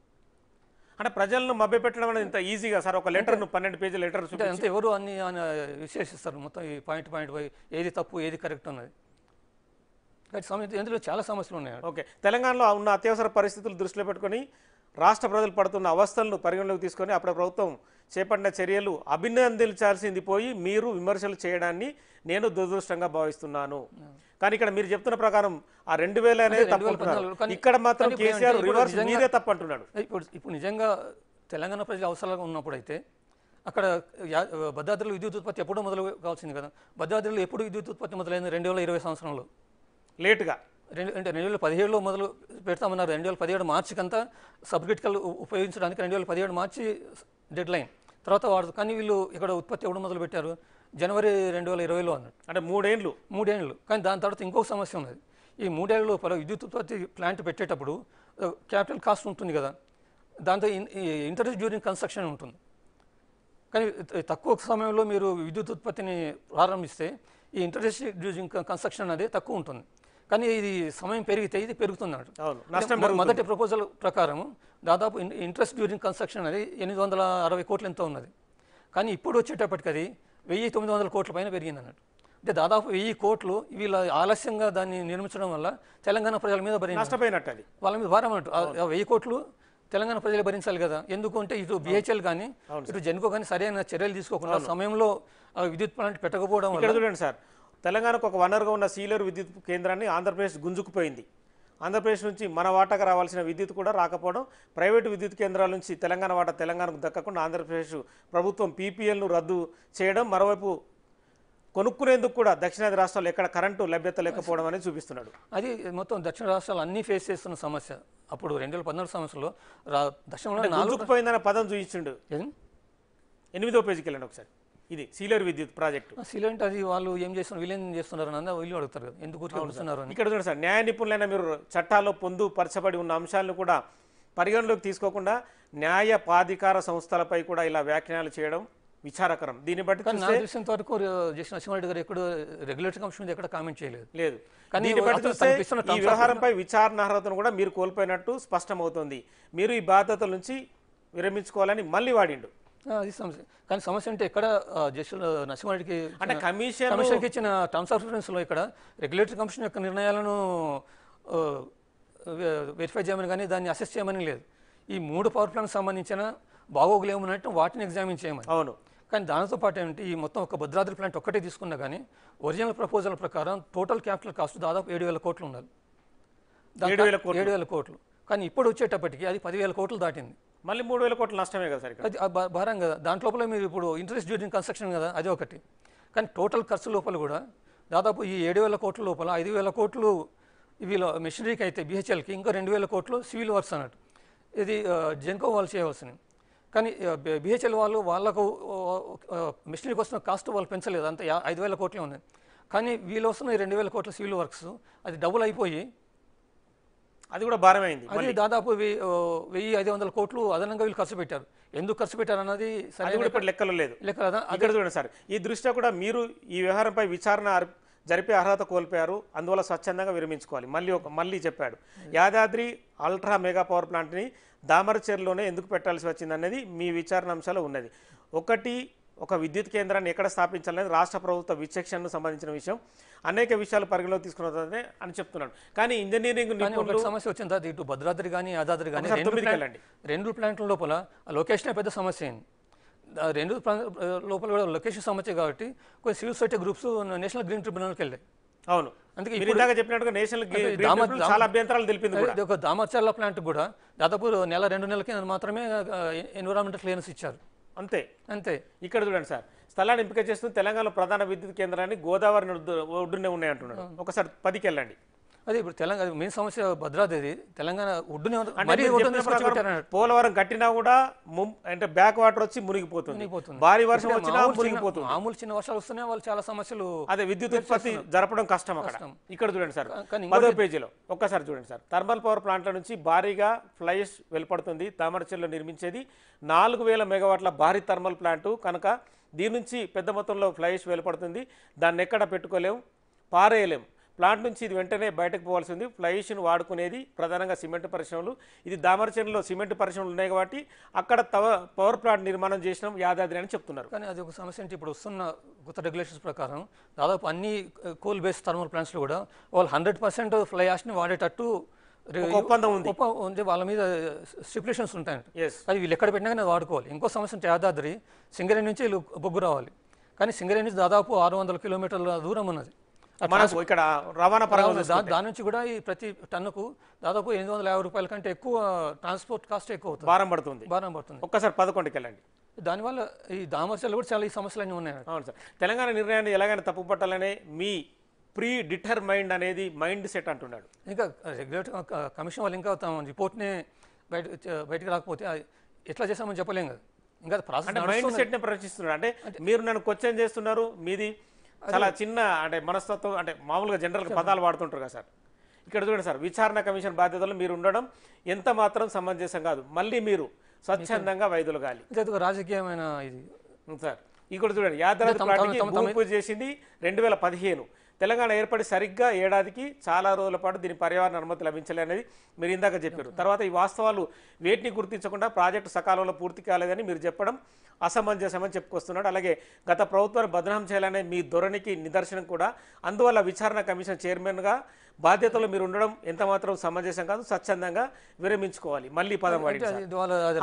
అంటే ప్రజలను పెట్టడం అనేది ఇంత ఈజీగా సార్ ఒక లెటర్ పన్నెండు పేజీ లెటర్ అంత ఎవరు అన్ని విశ్లేషిస్తారు మొత్తం ఈ పాయింట్ పాయింట్ పోయి ఏది తప్పు ఏది కరెక్ట్ అన్నది సమస్య ఎందులో చాలా సమస్యలు ఉన్నాయి ఓకే తెలంగాణలో ఉన్న అత్యవసర పరిస్థితులు దృష్టిలో పెట్టుకొని రాష్ట్ర ప్రజలు పడుతున్న అవస్థలను పరిగణలోకి తీసుకొని అప్పుడు ప్రభుత్వం చేపట్టిన చర్యలు అభినందించాల్సింది పోయి మీరు విమర్శలు చేయడాన్ని నేను దురదృష్టంగా భావిస్తున్నాను కానీ ఇక్కడ మీరు చెప్తున్న ప్రకారం ఆ రెండు వేల అనేది ఇక్కడ మాత్రం కేసీఆర్ రివర్స్ మీదే ఇప్పుడు ఇప్పుడు నిజంగా తెలంగాణ ప్రజలు అవసరాలుగా ఉన్నప్పుడైతే అక్కడ భద్రాద్రిలో విద్యుత్ ఉత్పత్తి ఎప్పుడో మొదలు కావాల్సింది కదా భద్రాద్రిలో ఎప్పుడు విద్యుత్ ఉత్పత్తి మొదలైంది రెండు వేల ఇరవై సంవత్సరంలో లేటుగా రెండు అంటే రెండు వేల పదిహేడులో మొదలు పెడతామన్నారు రెండు వేల పదిహేడు మార్చికంతా సబ్ క్రిటికల్ ఉపయోగించడానికి రెండు వేల పదిహేడు మార్చి డెడ్ లైన్ తర్వాత వాడు కానీ వీళ్ళు ఇక్కడ ఉత్పత్తి ఇవ్వడం మొదలు పెట్టారు జనవరి రెండు వేల ఇరవైలో అన్నట్టు అంటే మూడేళ్ళు మూడేళ్ళు కానీ దాని తర్వాత ఇంకొక సమస్య ఉన్నది ఈ మూడేళ్ళు పలు విద్యుత్ ఉత్పత్తి ప్లాంట్ పెట్టేటప్పుడు క్యాపిటల్ కాస్ట్ ఉంటుంది కదా దాంతో ఇంట్రెస్ట్ డ్యూరింగ్ కన్స్ట్రక్షన్ ఉంటుంది కానీ తక్కువ సమయంలో మీరు విద్యుత్ ఉత్పత్తిని ప్రారంభిస్తే ఈ ఇంట్రెస్ట్ డ్యూరింగ్ కన్స్ట్రక్షన్ అనేది తక్కువ ఉంటుంది కానీ ఇది సమయం పెరిగితే ఇది పెరుగుతున్నాడు మొదటి ప్రపోజల్ ప్రకారం దాదాపు ఇంట్రెస్ట్ డ్యూరింగ్ కన్స్ట్రక్షన్ అది ఎనిమిది వందల అరవై కోట్లు ఎంతో ఉన్నది కానీ ఇప్పుడు వచ్చేటప్పటికి అది వెయ్యి తొమ్మిది వందల కోట్ల పైన పెరిగింది అన్నట్టు అంటే దాదాపు వెయ్యి కోట్లు వీళ్ళ ఆలస్యంగా దాన్ని నిర్మించడం వల్ల తెలంగాణ ప్రజల మీద నష్టపోయినట్టు అది వాళ్ళ మీద భారం అన్నట్టు వెయ్యి కోట్లు తెలంగాణ ప్రజలు భరించాలి కదా ఎందుకు అంటే ఇటు బిహెచ్ఎల్ కానీ ఇటు జెన్కో కానీ సరైన చర్యలు తీసుకోకుండా సమయంలో విద్యుత్ ప్లాంట్ పెట్టకపోవడం సార్ తెలంగాణకు ఒక వనరుగా ఉన్న సీలర్ విద్యుత్ కేంద్రాన్ని ఆంధ్రప్రదేశ్ గుంజుకుపోయింది ఆంధ్రప్రదేశ్ నుంచి మన వాటాకు రావాల్సిన విద్యుత్ కూడా రాకపోవడం ప్రైవేటు విద్యుత్ కేంద్రాల నుంచి తెలంగాణ వాటా తెలంగాణకు దక్కకుండా ఆంధ్రప్రదేశ్ ప్రభుత్వం పీపీఎల్ను రద్దు చేయడం మరోవైపు కొనుక్కునేందుకు కూడా దక్షిణాది రాష్ట్రాలు ఎక్కడ కరెంటు లభ్యత లేకపోవడం అనేది చూపిస్తున్నాడు అది మొత్తం దక్షిణ రాష్ట్రాలు అన్నీ ఫేస్ చేస్తున్న సమస్య అప్పుడు రెండు వేల పంతొమ్మిది సంవత్సరంలో దక్షిణ పదం చూపించిండు ఎనిమిదో పేజీకి వెళ్ళండి ఒకసారి ఇది సీలర్ విద్యుత్ ప్రాజెక్టు సీలెంట్ అది వాళ్ళు ఏం చేస్తున్నారు వీళ్ళు ఏం చేస్తున్నారు అన్న వీళ్ళు అడుగుతారు కదా ఎందుకు వస్తున్నారు ఇక్కడ చూడండి సార్ న్యాయ నిపుణులైన మీరు చట్టాల్లో పొందుపరచబడి ఉన్న అంశాలను కూడా పరిగణలోకి తీసుకోకుండా న్యాయ పాధికార సంస్థలపై కూడా ఇలా వ్యాఖ్యానాలు చేయడం విచారకరం దీన్ని బట్టి చూసినంత వరకు జస్ట్ నరసింహారెడ్డి గారు ఎక్కడ రెగ్యులేటరీ కమిషన్ మీద ఎక్కడ కామెంట్ చేయలేదు లేదు కానీ ఈ వ్యవహారంపై విచారణ అర్హతను కూడా మీరు కోల్పోయినట్టు స్పష్టమవుతుంది మీరు ఈ బాధ్యతల నుంచి విరమించుకోవాలని మళ్ళీ వాడిండు అది సమస్య కానీ సమస్య అంటే ఎక్కడ జస్ట్ నరసింహారెడ్డికి అంటే కమిషన్ కమిషన్కి ఇచ్చిన టర్మ్స్ ఆఫ్ రిఫరెన్స్లో ఇక్కడ రెగ్యులేటరీ కమిషన్ యొక్క నిర్ణయాలను వెరిఫై చేయమని కానీ దాన్ని అసెస్ చేయమని లేదు ఈ మూడు పవర్ ప్లాంట్ సంబంధించిన బాగోగులు ఏమన్నట్టు వాటిని ఎగ్జామిన్ చేయమని అవును కానీ దానితో పాటు ఏంటంటే ఈ మొత్తం ఒక భద్రాద్రి ప్లాంట్ ఒక్కటే తీసుకున్నా కానీ ఒరిజినల్ ప్రపోజల్ ప్రకారం టోటల్ క్యాపిటల్ కాస్ట్ దాదాపు ఏడు వేల కోట్లు ఉండాలి ఏడు వేల కోట్లు కానీ ఇప్పుడు వచ్చేటప్పటికి అది పదివేల కోట్లు దాటింది మళ్ళీ మూడు వేల కోట్ల నష్టమే కదా సార్ అది భారం కదా దాంట్లోపల మీరు ఇప్పుడు ఇంట్రెస్ట్ డ్యూరింగ్ కన్స్ట్రక్షన్ కదా అది ఒకటి కానీ టోటల్ ఖర్చు లోపల కూడా దాదాపు ఈ ఏడు వేల కోట్ల లోపల ఐదు వేల కోట్లు వీళ్ళ మెషినరీకి అయితే బిహెచ్ఎల్కి ఇంకా రెండు వేల కోట్లు సివిల్ వర్క్స్ అన్నట్టు ఇది జెన్కో వాళ్ళు చేయవలసినవి కానీ బిహెచ్ఎల్ వాళ్ళు వాళ్ళకు మెషినరీకి వస్తున్న కాస్ట్ వాళ్ళు పెంచలేదు అంత ఐదు వేల కోట్లే ఉంది కానీ వీళ్ళు వస్తున్న రెండు వేల కోట్ల సివిల్ వర్క్స్ అది డబుల్ అయిపోయి అది కూడా భారమైంది అది దాదాపు వెయ్యి ఐదు వందల కోట్లు అదనంగా వీళ్ళు ఖర్చు పెట్టారు ఎందుకు ఖర్చు పెట్టారు అన్నది ఇప్పుడు లెక్కలు లేదు లెక్కలు చూడండి సార్ ఈ దృష్ట్యా కూడా మీరు ఈ వ్యవహారంపై విచారణ జరిపే అర్హత కోల్పోయారు అందువల్ల స్వచ్ఛందంగా విరమించుకోవాలి మళ్ళీ ఒక మళ్ళీ చెప్పాడు యాదాద్రి అల్ట్రా మెగా పవర్ ప్లాంట్ని దామరచేరులోనే ఎందుకు పెట్టాల్సి వచ్చిందనేది మీ విచారణ అంశాలు ఉన్నది ఒకటి ఒక విద్యుత్ కేంద్రాన్ని ఎక్కడ స్థాపించాలనేది రాష్ట్ర ప్రభుత్వ విచక్షణకు సంబంధించిన విషయం అనేక విషయాలు పరిగణలో తీసుకున్నదని అని చెప్తున్నాడు కానీ ఇంజనీరింగ్ సమస్య వచ్చిన తర్వాత ఇటు భద్రాద్రి కానీ యాదాద్రి కానీ రెండు ప్లాంట్ల లోపల లొకేషన్ పెద్ద సమస్య అయింది రెండు లోపల కూడా లొకేషన్ సమస్య కాబట్టి కొన్ని civil society groups national green ట్రిబ్యునల్కి వెళ్ళాయి అవును అందుకే ఇందాక చెప్పినట్టుగా నేషనల్ చాలా అభ్యంతరాలు తెలిపింది ఒక దామచర్ల ప్లాంట్ కూడా దాదాపు నెల రెండు నెలలకి మాత్రమే ఎన్విరాన్మెంట్ క్లియరెన్స్ ఇచ్చారు అంతే అంతే ఇక్కడ చూడండి సార్ స్థలాన్ని ఎంపిక చేస్తూ తెలంగాణలో ప్రధాన విద్యుత్ కేంద్రాన్ని గోదావరి ఒడ్డునే ఉన్నాయి అంటున్నాడు ఒకసారి పదికి వెళ్ళండి అదే ఇప్పుడు తెలంగాణ మెయిన్ సమస్య అది తెలంగాణ ఒడ్డునే పోలవరం కట్టినా కూడా అంటే బ్యాక్ వాటర్ వచ్చి మునిగిపోతుంది భారీ వర్షం వచ్చినా మునిగిపోతుంది మామూలు చిన్న వర్షాలు వస్తున్నాయి వాళ్ళు చాలా సమస్యలు అదే విద్యుత్ ఉత్పత్తి జరపడం కష్టం అక్కడ ఇక్కడ చూడండి సార్ మధ్య పేజీలో ఒక్కసారి చూడండి సార్ థర్మల్ పవర్ ప్లాంట్ల నుంచి భారీగా ఫ్లైస్ వెలుపడుతుంది తామరచెర్లు నిర్మించేది నాలుగు వేల మెగావాట్ల భారీ థర్మల్ ప్లాంట్ కనుక దీని నుంచి పెద్ద మొత్తంలో ఫ్లైస్ వెలుపడుతుంది దాన్ని ఎక్కడ పెట్టుకోలేము పారేయలేము ప్లాంట్ నుంచి ఇది వెంటనే బయటకు పోవాల్సి ఉంది ఫ్లైష్ను వాడుకునేది ప్రధానంగా సిమెంట్ పరిశ్రమలు ఇది దామరచర్లలో సిమెంట్ పరిశ్రమలు ఉన్నాయి కాబట్టి అక్కడ పవర్ ప్లాంట్ నిర్మాణం చేసినాం యాదాద్రి అని చెప్తున్నారు కానీ అది ఒక సమస్య అంటే ఇప్పుడు వస్తున్న కొత్త రెగ్యులేషన్స్ ప్రకారం దాదాపు అన్ని కోల్ బేస్డ్ థర్మల్ ప్లాంట్స్లో కూడా వాళ్ళు హండ్రెడ్ పర్సెంట్ ఫ్లై యాష్ని వాడేటట్టు ఒప్పందం ఉంది ఉంది వాళ్ళ మీద స్టిపులేషన్స్ ఉంటాయంట అది వీళ్ళు ఎక్కడ పెట్టినా కానీ వాడుకోవాలి ఇంకో సమస్య అంటే యాదాద్రి సింగరేణి నుంచి బొగ్గు రావాలి కానీ సింగరేణి నుంచి దాదాపు ఆరు వందల కిలోమీటర్ల దూరం ఉన్నది మనకు ఇక్కడ రవాణా పరంగా దాని నుంచి కూడా ఈ ప్రతి టన్నుకు దాదాపు ఎనిమిది వందల యాభై రూపాయల కంటే ఎక్కువ ట్రాన్స్పోర్ట్ కాస్ట్ ఎక్కువ అవుతుంది భారం పడుతుంది భారం పడుతుంది ఒక్కసారి పదకొండుకి వెళ్ళండి దానివల్ల ఈ దామర్శలు కూడా చాలా ఈ సమస్యలు అన్నీ ఉన్నాయి అవును సార్ తెలంగాణ నిర్ణయాన్ని ఎలాగైనా తప్పుపట్టాలనే మీ ప్రీ డిటర్ మైండ్ అనేది మైండ్ సెట్ అంటున్నాడు ఇంకా రెగ్యులేటర్ కమిషన్ వాళ్ళు ఇంకా తమ రిపోర్ట్ని బయట బయటకు రాకపోతే ఎట్లా చేస్తామని చెప్పలేం కదా ఇంకా ప్రాసెస్ మైండ్ సెట్ని ప్రశ్నిస్తున్నాడు అంటే మీరు నన్ను క్వశ్చన్ చేస్తున్నారు మీది చాలా చిన్న అంటే మనస్తత్వం అంటే మామూలుగా జనరల్గా పదాలు వాడుతుంటారు కదా సార్ ఇక్కడ చూడండి సార్ విచారణ కమిషన్ బాధ్యతలు మీరు ఉండడం ఎంత మాత్రం సమంజసం కాదు మళ్ళీ మీరు స్వచ్ఛందంగా వైద్యులు కాలి రాజకీయమైన ఇది సార్ ఇక్కడ చూడండి యాదాద్రి చేసింది రెండు వేల పదిహేను తెలంగాణ ఏర్పడి సరిగ్గా ఏడాదికి చాలా రోజుల పాటు దీని పర్యావరణ అనుమతి లభించలేనది మీరు ఇందాక చెప్పారు తర్వాత ఈ వాస్తవాలు వేటిని గుర్తించకుండా ప్రాజెక్టు సకాలంలో పూర్తి కాలేదని మీరు చెప్పడం అసమంజసమని చెప్పుకొస్తున్నాడు అలాగే గత ప్రభుత్వాన్ని బదనాం చేయాలనే మీ ధోరణికి నిదర్శనం కూడా అందువల్ల విచారణ కమిషన్ చైర్మన్గా బాధ్యతలో మీరు ఉండడం ఎంత మాత్రం సమంజసం కాదు స్వచ్ఛందంగా విరమించుకోవాలి మళ్ళీ పదం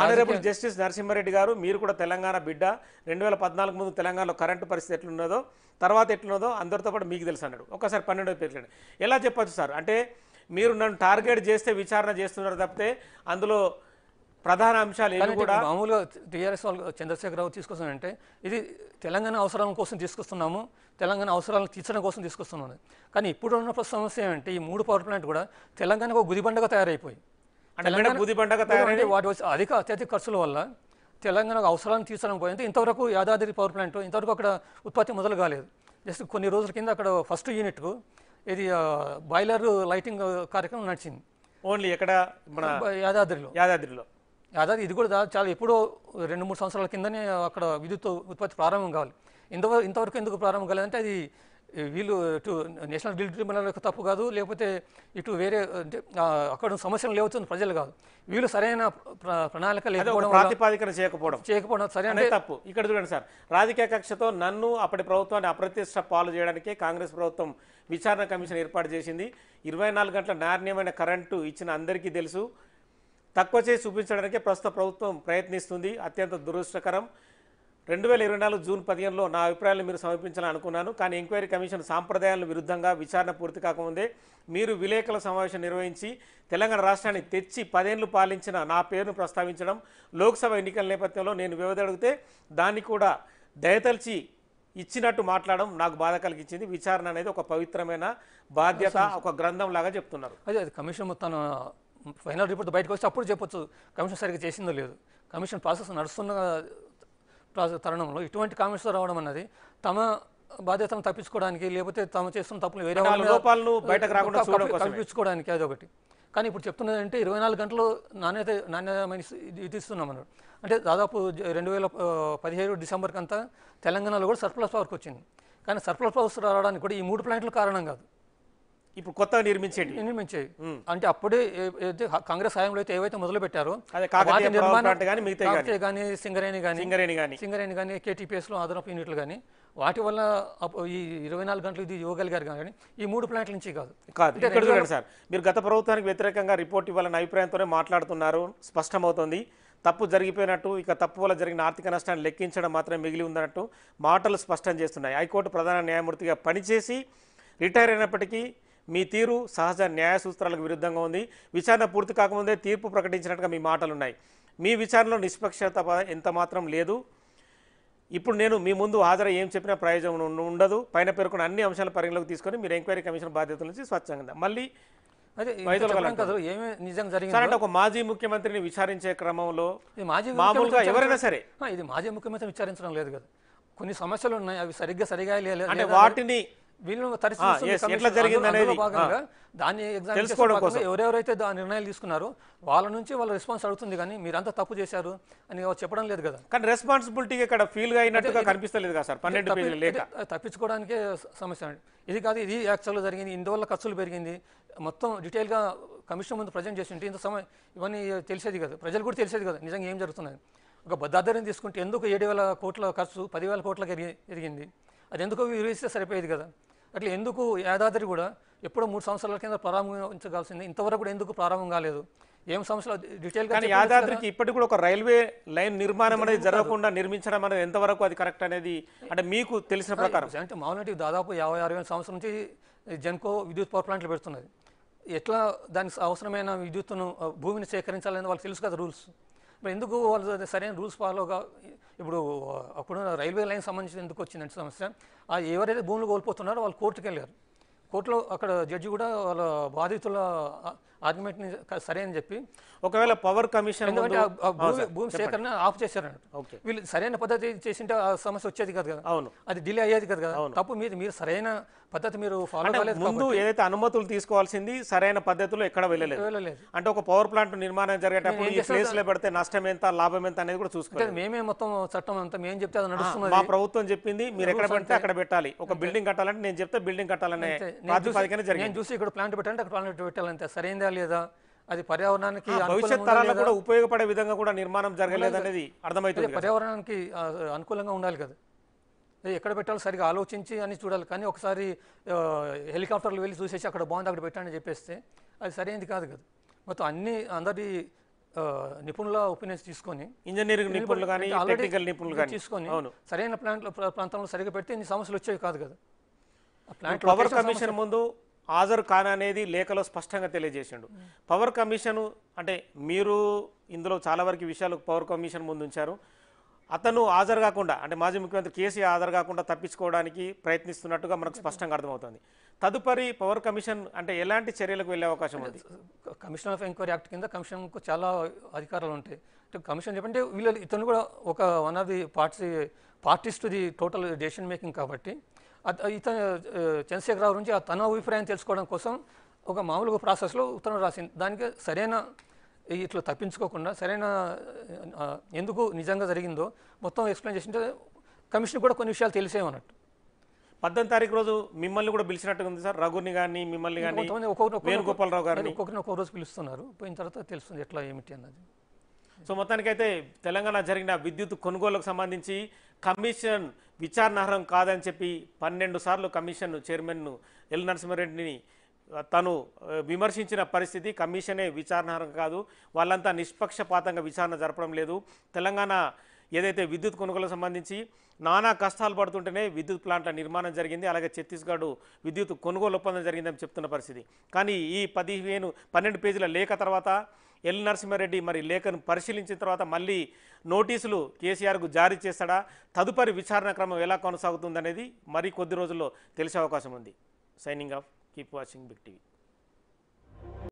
ఆనరేబుల్ జస్టిస్ నరసింహారెడ్డి గారు మీరు కూడా తెలంగాణ బిడ్డ రెండు వేల పద్నాలుగు ముందు తెలంగాణలో కరెంటు పరిస్థితి ఎట్లున్నదో తర్వాత ఎట్లున్నదో అందరితో పాటు మీకు తెలుసు అన్నాడు ఒకసారి పన్నెండో పేర్లు ఎలా చెప్పచ్చు సార్ అంటే మీరు నన్ను టార్గెట్ చేస్తే విచారణ చేస్తున్నారు తప్పితే అందులో ప్రధాన అంశాలు ఏమి కూడా మామూలుగా టీఆర్ఎస్ వాళ్ళు చంద్రశేఖరరావు తీసుకొస్తానంటే ఇది తెలంగాణ అవసరం కోసం తీసుకొస్తున్నాము తెలంగాణ అవసరాలను తీర్చడం కోసం తీసుకొస్తున్నాను కానీ ఇప్పుడు ఉన్న సమస్య ఏమంటే ఈ మూడు పవర్ ప్లాంట్ కూడా తెలంగాణకు ఒక గుదిబండగా తయారైపోయి అంటే వాటి తయారైతే వాటి అధిక అత్యధిక ఖర్చుల వల్ల తెలంగాణకు అవసరాలను తీర్చడం పోయింది ఇంతవరకు యాదాద్రి పవర్ ప్లాంట్ ఇంతవరకు అక్కడ ఉత్పత్తి మొదలు కాలేదు జస్ట్ కొన్ని రోజుల కింద అక్కడ ఫస్ట్ యూనిట్కు ఇది బాయిలర్ లైటింగ్ కార్యక్రమం నడిచింది ఓన్లీ ఎక్కడ మన యాదాద్రిలో యాదాద్రిలో యాదాద్రి ఇది కూడా చాలా ఎప్పుడో రెండు మూడు సంవత్సరాల కిందనే అక్కడ విద్యుత్ ఉత్పత్తి ప్రారంభం కావాలి ఇంతవరకు ఇంతవరకు ఎందుకు ప్రారంభం కాలేదంటే అది వీళ్ళు ఇటు నేషనల్ గిల్డ్ ట్రిబ్యునల్ యొక్క తప్పు కాదు లేకపోతే ఇటు వేరే అంటే అక్కడ సమస్యలు లేవచ్చు ప్రజలు కాదు వీళ్ళు సరైన ప్రణాళిక లేకపోవడం ప్రాతిపాదికన చేయకపోవడం చేయకపోవడం సరైన తప్పు ఇక్కడ చూడండి సార్ రాజకీయ కక్షతో నన్ను అప్పటి ప్రభుత్వాన్ని అప్రతిష్ట పాలు చేయడానికే కాంగ్రెస్ ప్రభుత్వం విచారణ కమిషన్ ఏర్పాటు చేసింది ఇరవై నాలుగు గంటల నాణ్యమైన కరెంటు ఇచ్చిన అందరికీ తెలుసు తక్కువ చేసి చూపించడానికే ప్రస్తుత ప్రభుత్వం ప్రయత్నిస్తుంది అత్యంత దురదృష్టకరం రెండు వేల ఇరవై నాలుగు జూన్ పదిహేనులో నా అభిప్రాయాలను మీరు సమర్పించాలని అనుకున్నాను కానీ ఎంక్వైరీ కమిషన్ సాంప్రదాయాలను విరుద్ధంగా విచారణ పూర్తి కాకముందే మీరు విలేకరుల సమావేశం నిర్వహించి తెలంగాణ రాష్ట్రాన్ని తెచ్చి పదేళ్లు పాలించిన నా పేరును ప్రస్తావించడం లోక్సభ ఎన్నికల నేపథ్యంలో నేను అడిగితే దాన్ని కూడా దయతలిచి ఇచ్చినట్టు మాట్లాడడం నాకు బాధ కలిగించింది విచారణ అనేది ఒక పవిత్రమైన బాధ్యత ఒక గ్రంథం లాగా చెప్తున్నారు అదే కమిషన్ తన ఫైనల్ రిపోర్ట్ బయటకు వస్తే అప్పుడు చెప్పొచ్చు కమిషన్ సరిగ్గా చేసిందో లేదు కమిషన్ ప్రాసెస్ నడుస్తున్న తరుణంలో ఇటువంటి కామెంట్స్ రావడం అన్నది తమ బాధ్యతను తప్పించుకోవడానికి లేకపోతే తమ చేస్తున్న తప్పులు వేరే లోపాలను బయటకు రాకుండా కల్పించుకోవడానికి అదొకటి కానీ ఇప్పుడు చెప్తున్నది అంటే ఇరవై నాలుగు గంటలు నాణ్యత నాణ్యమైన ఇది ఇస్తున్నాం అన్నాడు అంటే దాదాపు రెండు వేల పదిహేడు డిసెంబర్కి అంతా తెలంగాణలో కూడా సర్ప్లస్ పవర్కి వచ్చింది కానీ సర్ప్లస్ పవర్స్ రావడానికి కూడా ఈ మూడు ప్లాంట్లు కారణం కాదు ఇప్పుడు కొత్తగా నిర్మించేది నిర్మించేది అంటే అప్పుడే కాంగ్రెస్ హయాంలో అయితే ఏవైతే మొదలు పెట్టారో కానీ సింగరేణి కానీ సింగరేణి కానీ సింగరేణి కానీ కేటీపీఎస్ లో అదనపు యూనిట్లు కానీ వాటి వల్ల ఈ ఇరవై నాలుగు గంటలు ఇది ఇవ్వగలిగారు కానీ ఈ మూడు ప్లాంట్ల నుంచి కాదు కాదు సార్ మీరు గత ప్రభుత్వానికి వ్యతిరేకంగా రిపోర్ట్ ఇవ్వాలని అభిప్రాయంతోనే మాట్లాడుతున్నారు స్పష్టమవుతుంది తప్పు జరిగిపోయినట్టు ఇక తప్పు వల్ల జరిగిన ఆర్థిక నష్టాన్ని లెక్కించడం మాత్రమే మిగిలి ఉందన్నట్టు మాటలు స్పష్టం చేస్తున్నాయి హైకోర్టు ప్రధాన న్యాయమూర్తిగా పనిచేసి రిటైర్ అయినప్పటికీ మీ తీరు సహజ న్యాయ సూత్రాలకు విరుద్ధంగా ఉంది విచారణ పూర్తి కాకముందే తీర్పు ప్రకటించినట్టుగా మీ మాటలున్నాయి మీ విచారణలో నిష్పక్షత ఎంత మాత్రం లేదు ఇప్పుడు నేను మీ ముందు హాజరు ఏం చెప్పినా ప్రయోజనం ఉండదు పైన పేర్కొన్న అన్ని అంశాల పరిగణలోకి తీసుకొని మీరు ఎంక్వైరీ కమిషన్ బాధ్యతల నుంచి స్వచ్ఛంగా మళ్ళీ ఒక మాజీ ముఖ్యమంత్రిని విచారించే క్రమంలో మామూలుగా ఎవరైనా సరే ఇది మాజీ ముఖ్యమంత్రి విచారించడం లేదు కదా కొన్ని సమస్యలు ఉన్నాయి అవి సరిగ్గా సరిగా అంటే వాటిని దాన్ని ఎవరెవరైతే దాని నిర్ణయాలు తీసుకున్నారో వాళ్ళ నుంచి వాళ్ళ రెస్పాన్స్ అడుగుతుంది కానీ మీరంతా తప్పు చేశారు అని చెప్పడం లేదు కదా కానీ రెస్పాన్సిబిలిటీ ఇక్కడ ఫీల్ అయినట్టుగా కనిపిస్తలేదు కదా సార్ పన్నెండు తప్పించుకోవడానికే సమస్య ఇది కాదు ఇది యాక్చువల్ జరిగింది ఇందువల్ల ఖర్చులు పెరిగింది మొత్తం డీటెయిల్గా కమిషన్ ముందు ప్రజెంట్ చేసి ఉంటే ఇంత సమయం ఇవన్నీ తెలిసేది కదా ప్రజలు కూడా తెలిసేది కదా నిజంగా ఏం జరుగుతున్నది ఒక భద్రాధారం తీసుకుంటే ఎందుకు ఏడు వేల కోట్ల ఖర్చు పదివేల కోట్ల ఎరిగింది అది ఎందుకు వివరిస్తే సరిపోయేది కదా అట్లా ఎందుకు యాదాద్రి కూడా ఎప్పుడో మూడు సంవత్సరాల కింద ప్రారంభించగాల్సింది ఇంతవరకు కూడా ఎందుకు ప్రారంభం కాలేదు ఏం సంవత్సరాలు డీటెయిల్ కానీ యాదాద్రికి ఇప్పటికి కూడా ఒక రైల్వే లైన్ నిర్మాణం అనేది జరగకుండా నిర్మించడం అనేది ఎంతవరకు అది కరెక్ట్ అనేది అంటే మీకు తెలిసిన ప్రకారం అంటే మామూలు దాదాపు యాభై అరవై సంవత్సరం నుంచి జన్కో విద్యుత్ పవర్ ప్లాంట్లు పెడుతున్నది ఎట్లా దానికి అవసరమైన విద్యుత్తును భూమిని సేకరించాలని వాళ్ళకి తెలుసు కదా రూల్స్ ఇప్పుడు ఎందుకు వాళ్ళు సరైన రూల్స్ ఫాలో ఇప్పుడు అప్పుడు రైల్వే లైన్ సంబంధించి ఎందుకు వచ్చిందంటే సమస్య ఎవరైతే భూములు కోల్పోతున్నారో వాళ్ళు కోర్టుకు వెళ్ళారు కోర్టులో అక్కడ జడ్జి కూడా వాళ్ళ బాధితుల ఆర్గ్యుమెంట్ని సరే అని చెప్పి ఒకవేళ పవర్ కమిషన్ భూమి సేకరణ ఆఫ్ చేశారన్నట్టు వీళ్ళు సరైన పద్ధతి చేసింటే ఆ సమస్య వచ్చేది కదా కదా అవును అది డిలే అయ్యేది కదా కదా తప్పు మీరు మీరు సరైన పద్ధతి మీరు ఫాలో అవ్వలేదు ముందు ఏదైతే అనుమతులు తీసుకోవాల్సింది సరైన పద్ధతిలో ఎక్కడ వెళ్ళలేదు వెళ్ళలేదు అంటే ఒక పవర్ ప్లాంట్ నిర్మాణం జరిగేటప్పుడు ఈ ప్లేస్ లో పెడితే నష్టం ఎంత లాభం ఎంత అనేది కూడా చూసుకోవాలి మేమే మొత్తం చట్టం అంతా మేము చెప్తే అది నడుస్తుంది మా ప్రభుత్వం చెప్పింది మీరు ఎక్కడ పెడితే అక్కడ పెట్టాలి ఒక బిల్డింగ్ కట్టాలంటే నేను చెప్తే బిల్డింగ్ కట్టాలనే జరిగింది నేను చూసి ఇక్కడ ప్లాంట్ పెట్టాలంటే అక్కడ ప్లాంట్ పెట్టాలంటే సరైన లేదా అది పర్యావరణానికి కూడా ఉపయోగపడే విధంగా కూడా నిర్మాణం జరగలేదు అనేది అర్థమవుతుంది పర్యావరణానికి అనుకూలంగా ఉండాలి కదా ఎక్కడ పెట్టాలో సరిగా ఆలోచించి అని చూడాలి కానీ ఒకసారి హెలికాప్టర్లు వెళ్ళి చూసేసి అక్కడ బాగుంది అక్కడ పెట్టాలని అని చెప్పేస్తే అది సరైనది కాదు కదా మొత్తం అన్ని అందరి నిపుణుల ఒపీనియన్స్ తీసుకొని ఇంజనీరింగ్ నిపుణులు కానీ నిపుణులు కానీ తీసుకొని సరైన ప్లాంట్ ప్రాంతంలో సరిగా పెడితే ఇన్ని సమస్యలు వచ్చేవి కాదు కదా ప్లాంట్ పవర్ కమిషన్ ముందు హాజరు కాననేది లేఖలో స్పష్టంగా తెలియజేసిండు పవర్ కమిషన్ అంటే మీరు ఇందులో చాలా వరకు విషయాలు పవర్ కమిషన్ ముందు ఉంచారు అతను హాజరు కాకుండా అంటే మాజీ ముఖ్యమంత్రి కేసీఆర్ హాజరు కాకుండా తప్పించుకోవడానికి ప్రయత్నిస్తున్నట్టుగా మనకు స్పష్టంగా అర్థమవుతుంది తదుపరి పవర్ కమిషన్ అంటే ఎలాంటి చర్యలకు వెళ్ళే అవకాశం ఉంది కమిషన్ ఆఫ్ ఎంక్వైరీ యాక్ట్ కింద కమిషన్కు చాలా అధికారాలు ఉంటాయి అంటే కమిషన్ చెప్పంటే వీళ్ళు ఇతను కూడా ఒక one of the party parties to the total decision making కాబట్టి ఇతను చంద్రశేఖరరావు నుంచి ఆ తన అభిప్రాయం తెలుసుకోవడం కోసం ఒక మామూలుగా ప్రాసెస్లో ఉత్తరం రాసింది దానికి సరైన ఇట్లా తప్పించుకోకుండా సరైన ఎందుకు నిజంగా జరిగిందో మొత్తం ఎక్స్ప్లెయిన్ చేసింటే కమిషన్ కూడా కొన్ని విషయాలు తెలిసేమన్నట్టు పద్దెనిమిది తారీఖు రోజు మిమ్మల్ని కూడా పిలిచినట్టు ఉంది సార్ రఘుని కానీ మిమ్మల్ని కానీ వేణుగోపాలరావు గారు ఒక్కొక్కరిని ఒక్కొక్క రోజు పిలుస్తున్నారు పోయిన తర్వాత తెలుస్తుంది ఎట్లా ఏమిటి అన్నది సో మొత్తానికైతే తెలంగాణ జరిగిన విద్యుత్ కొనుగోలుకు సంబంధించి కమిషన్ విచారణార్హం కాదని చెప్పి పన్నెండు సార్లు కమిషన్ చైర్మన్ను ఎల్ నరసింహారెడ్డిని తను విమర్శించిన పరిస్థితి కమిషనే విచారణార్హం కాదు వాళ్ళంతా నిష్పక్షపాతంగా విచారణ జరపడం లేదు తెలంగాణ ఏదైతే విద్యుత్ కొనుగోలు సంబంధించి నానా కష్టాలు పడుతుంటేనే విద్యుత్ ప్లాంట్ల నిర్మాణం జరిగింది అలాగే ఛత్తీస్గఢ్ విద్యుత్ కొనుగోలు ఒప్పందం జరిగిందని చెప్తున్న పరిస్థితి కానీ ఈ పదిహేను పన్నెండు పేజీల లేఖ తర్వాత ఎల్ నరసింహారెడ్డి మరి లేఖను పరిశీలించిన తర్వాత మళ్ళీ నోటీసులు కేసీఆర్కు జారీ చేస్తాడా తదుపరి విచారణ క్రమం ఎలా కొనసాగుతుందనేది మరి కొద్ది రోజుల్లో తెలిసే అవకాశం ఉంది signing off keep watching big TV